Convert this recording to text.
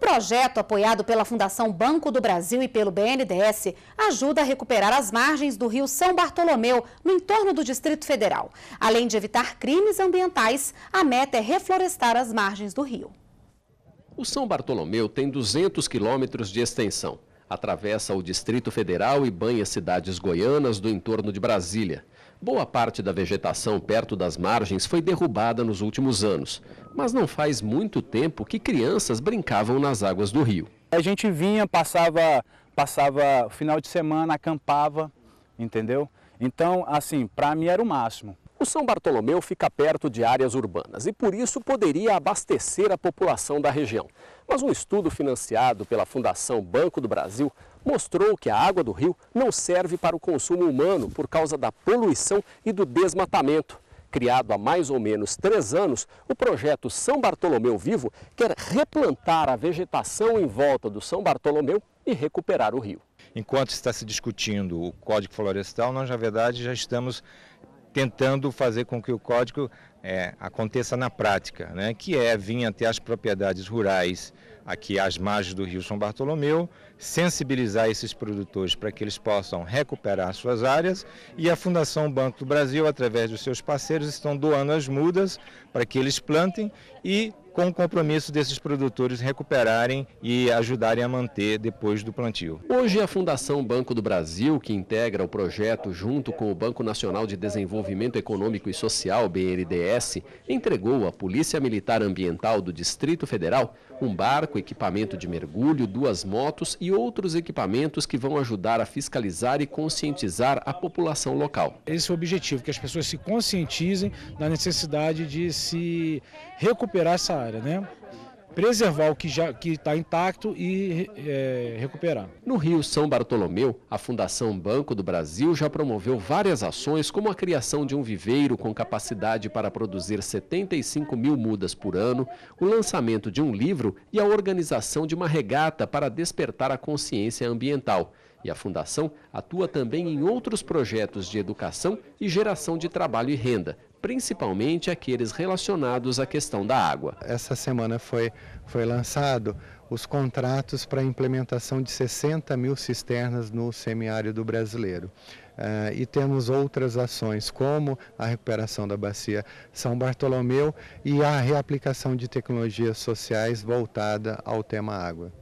projeto apoiado pela Fundação Banco do Brasil e pelo BNDES ajuda a recuperar as margens do rio São Bartolomeu, no entorno do Distrito Federal. Além de evitar crimes ambientais, a meta é reflorestar as margens do rio. O São Bartolomeu tem 200 quilômetros de extensão. Atravessa o Distrito Federal e banha cidades goianas do entorno de Brasília. Boa parte da vegetação perto das margens foi derrubada nos últimos anos, mas não faz muito tempo que crianças brincavam nas águas do rio. A gente vinha, passava, passava final de semana, acampava, entendeu? Então, assim, para mim era o máximo. O São Bartolomeu fica perto de áreas urbanas e por isso poderia abastecer a população da região. Mas um estudo financiado pela Fundação Banco do Brasil mostrou que a água do rio não serve para o consumo humano por causa da poluição e do desmatamento. Criado há mais ou menos três anos, o projeto São Bartolomeu Vivo quer replantar a vegetação em volta do São Bartolomeu e recuperar o rio. Enquanto está se discutindo o Código Florestal, nós, na verdade, já estamos tentando fazer com que o código é, aconteça na prática, né? que é vir até as propriedades rurais aqui às margens do Rio São Bartolomeu, sensibilizar esses produtores para que eles possam recuperar suas áreas e a Fundação Banco do Brasil, através dos seus parceiros, estão doando as mudas para que eles plantem e com o compromisso desses produtores recuperarem e ajudarem a manter depois do plantio. Hoje a Fundação Banco do Brasil, que integra o projeto junto com o Banco Nacional de Desenvolvimento Econômico e Social, BNDES, entregou à Polícia Militar Ambiental do Distrito Federal um barco barco, equipamento de mergulho, duas motos e outros equipamentos que vão ajudar a fiscalizar e conscientizar a população local. Esse é o objetivo, que as pessoas se conscientizem da necessidade de se recuperar essa área, né? preservar o que já que está intacto e é, recuperar. No Rio São Bartolomeu, a Fundação Banco do Brasil já promoveu várias ações, como a criação de um viveiro com capacidade para produzir 75 mil mudas por ano, o lançamento de um livro e a organização de uma regata para despertar a consciência ambiental. E a Fundação atua também em outros projetos de educação e geração de trabalho e renda, principalmente aqueles relacionados à questão da água. Essa semana foi, foi lançado os contratos para a implementação de 60 mil cisternas no semiárido brasileiro. Uh, e temos outras ações, como a recuperação da bacia São Bartolomeu e a reaplicação de tecnologias sociais voltada ao tema água.